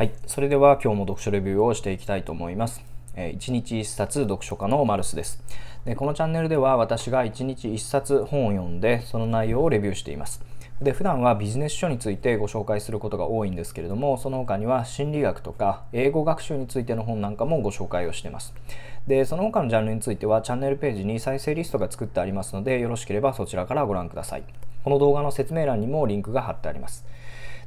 はい、それでは今日も読書レビューをしていきたいと思います。えー、1日1冊読書家のマルスですで。このチャンネルでは私が1日1冊本を読んでその内容をレビューしています。で普段はビジネス書についてご紹介することが多いんですけれどもその他には心理学とか英語学習についての本なんかもご紹介をしていますでその他のジャンルについてはチャンネルページに再生リストが作ってありますのでよろしければそちらからご覧くださいこの動画の説明欄にもリンクが貼ってあります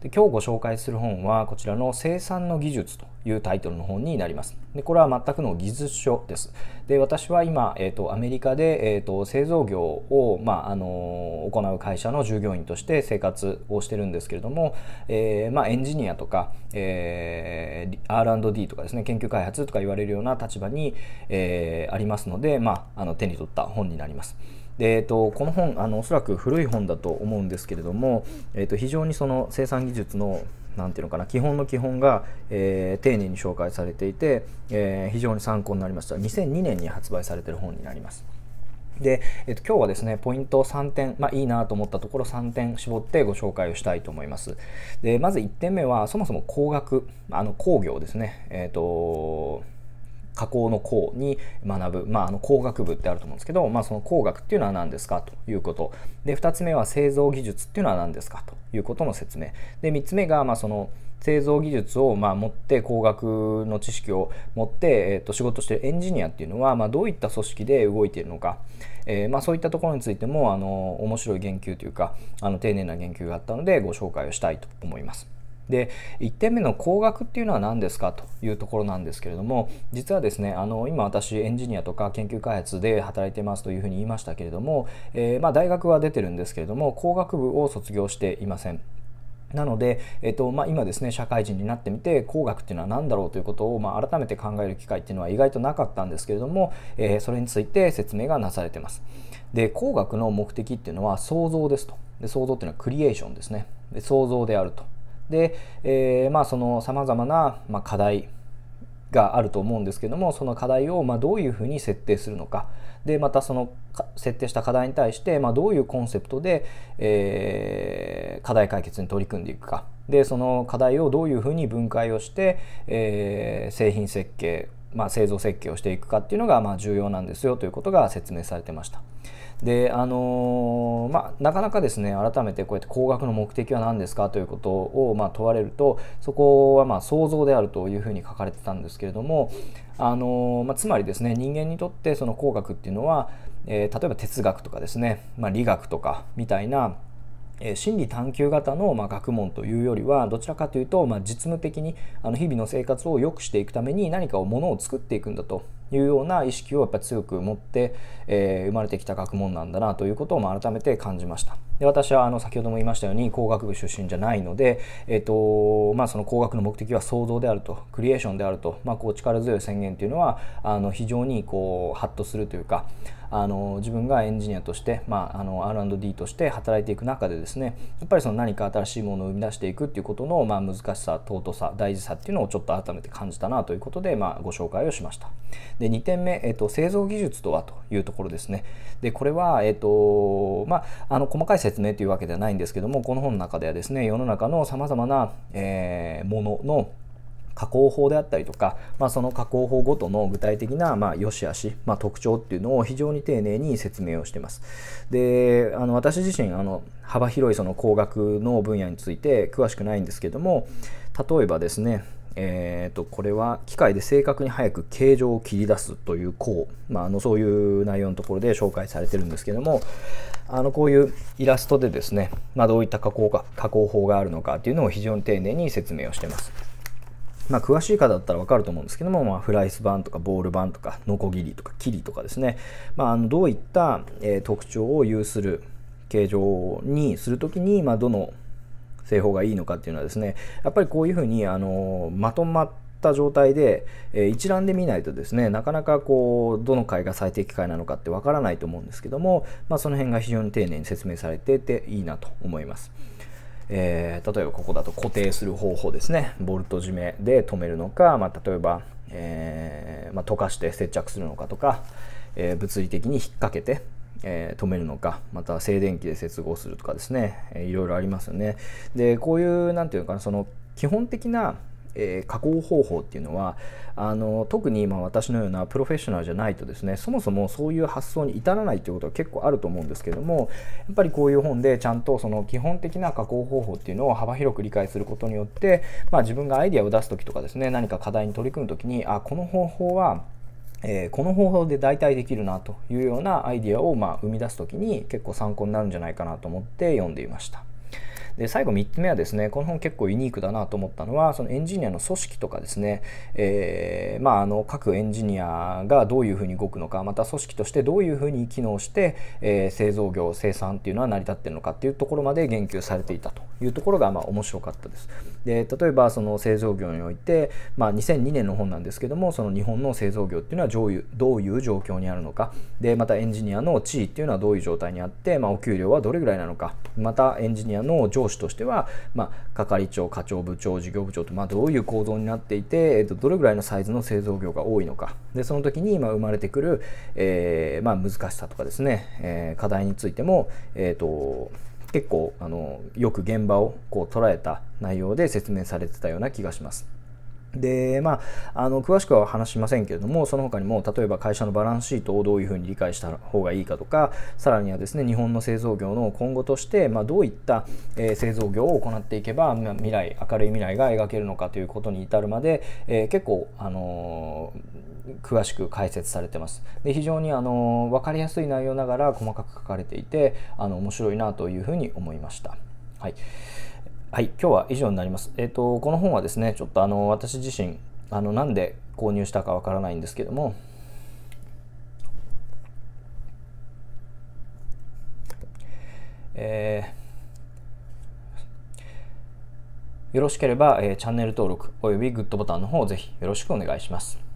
で今日ご紹介する本はこちらの生産の技術というタイトルの本になります。でこれは全くの技術書です。で私は今、えーと、アメリカで、えーと、製造業を、まあ、あの行う会社の従業員として生活をしてるんですけれども、えー、まあ、エンジニアとか、えー、R&D とかですね研究開発とか言われるような立場に、えー、ありますので、まあ、あの手に取った本になります。でえーと、この本あのおそらく古い本だと思うんですけれども、えーと、非常にその生産技術のなんていうのかな基本の基本が、えー、丁寧に紹介されていて、えー、非常に参考になりました2002年に発売されてる本になりますで、えっと、今日はですねポイント3点、まあ、いいなと思ったところ3点絞ってご紹介をしたいと思いますでまず1点目はそもそも工学あの工業ですねえっ、ー、と加工の工に学ぶ、まあ、あの工学部ってあると思うんですけど、まあ、その工学っていうのは何ですかということで2つ目は製造技術っていうのは何ですかということの説明で3つ目がまあその製造技術をまあ持って工学の知識を持って、えー、と仕事してるエンジニアっていうのはまあどういった組織で動いているのか、えー、まあそういったところについてもあの面白い言及というかあの丁寧な言及があったのでご紹介をしたいと思います。で1点目の工学っていうのは何ですかというところなんですけれども実はですねあの今私エンジニアとか研究開発で働いてますというふうに言いましたけれども、えー、まあ、大学は出てるんですけれども工学部を卒業していません。なので、えっとまあ、今ですね社会人になってみて工学っていうのは何だろうということを、まあ、改めて考える機会っていうのは意外となかったんですけれども、えー、それについて説明がなされてます。で工学の目的っていうのは創造ですと。で創造っていうのはクリエーションですね。で創造であると。で、えー、まあそのさまざまな、ま課題があると思うんですけどもその課題をまあどういうふうに設定するのかでまたその設定した課題に対して、まあ、どういうコンセプトで、えー、課題解決に取り組んでいくかでその課題をどういうふうに分解をして、えー、製品設計まあ、製造設計をしていくかっていうのがまあ重要なんですよということが説明されてました。であのー、まあ、なかなかですね改めてこうやって高額の目的は何ですかということをま問われるとそこはま想像であるというふうに書かれてたんですけれども、あのー、まあ、つまりですね人間にとってその工学っていうのは、えー、例えば哲学とかですね、まあ、理学とかみたいなえ心理探究型の、ま学問というよりはどちらかというと、ま実務的にあの日々の生活を良くしていくために何かをものを作っていくんだというような意識をやっぱ強く持って、えー、生まれてきた学問なんだなということを改めて感じました。で私はあの先ほども言いましたように工学部出身じゃないので、えーとまあ、その工学の目的は創造であるとクリエーションであると、まあ、こう力強い宣言というのはあの非常にこうハッとするというか。あの自分がエンジニアとして、まあ、あの R&D として働いていく中でですねやっぱりその何か新しいものを生み出していくっていうことの、まあ、難しさ尊さ大事さっていうのをちょっと改めて感じたなということで、まあ、ご紹介をしましたで2点目、えっと、製造技術とはというところですねでこれは、えっとまあ、あの細かい説明というわけではないんですけどもこの本の中ではですね世の中のさまざまな、えー、ものの加工法であったりとか、まあ、その加工法ごとの具体的な、まあ、良し悪し、まあ、特徴っていうのを非常に丁寧に説明をしています。であの私自身あの幅広いその工学の分野について詳しくないんですけども例えばですねえーと、これは機械で正確に早く形状を切り出すという項、まあ、あのそういう内容のところで紹介されてるんですけどもあのこういうイラストでですね、まあ、どういった加工か加工法があるのかっていうのを非常に丁寧に説明をしてます。まあ、詳しい方だったら分かると思うんですけども、まあ、フライス板とかボール板とかノコギリとかキリとかですね、まあ、あのどういった、え特徴を有する形状にする時に、まあ、どの製法がいいのかっていうのはですねやっぱりこういうふうにあのまとまった状態で、え一覧で見ないとですねなかなかこうどの階が最適解なのかってわからないと思うんですけども、まあ、その辺が非常に丁寧に説明されてていいなと思います。えー、例えばここだと固定する方法ですねボルト締めで止めるのか、まあ、例えば、えー、まあ、溶かして接着するのかとか、えー、物理的に引っ掛けて、え止めるのかまた静電気で接合するとかですね、えー、いろいろありますよねでこういう何て言うのかなその基本的なえー、加工方法っていうのはあの特に今私のようなプロフェッショナルじゃないとですねそもそもそういう発想に至らないっていうことは結構あると思うんですけどもやっぱりこういう本でちゃんとその基本的な加工方法っていうのを幅広く理解することによって、まあ、自分がアイデアを出す時とかですね何か課題に取り組む時にあこの方法はえー、この方法で代替できるなというようなアイディアをまあ生み出す時に結構参考になるんじゃないかなと思って読んでいました。で最後3つ目はですねこの本結構ユニークだなと思ったのはそのエンジニアの組織とかですね、えー、まあ、あの各エンジニアがどういうふうに動くのかまた組織としてどういうふうに機能して、えー、製造業生産っていうのは成り立ってるのかっていうところまで言及されていたというところがまあ面白かったです。で例えばその製造業において、まあ、2002年の本なんですけどもその日本の製造業っていうのはどういうどういう状況にあるのかでまたエンジニアの地位っていうのはどういう状態にあって、まあ、お給料はどれぐらいなのかまたエンジニアの上上司としては、まあ、係長、課長、部長、事業部長と、まあ、どういう構造になっていて、えっと、どれぐらいのサイズの製造業が多いのか、でその時に今生まれてくる、えー、まあ、難しさとかですね、えー、課題についても、えっ、ー、と結構あのよく現場をこう捉えた内容で説明されてたような気がします。でまあ、あの詳しくは話しませんけれどもその他にも例えば会社のバランスシートをどういうふうに理解した方がいいかとかさらにはですね日本の製造業の今後として、まあ、どういった、え製造業を行っていけば、未来明るい未来が描けるのかということに至るまで、えー、結構、あのー、詳しく解説されてますで非常に、あの分かりやすい内容ながら細かく書かれていてあの面白いなというふうに思いました。はいはい、今日は以上になります。えっ、ー、と、この本はですね、ちょっとあの、私自身、あの、なんで購入したかわからないんですけども、えー、よろしければ、えー、チャンネル登録およびグッドボタンの方をぜひよろしくお願いします。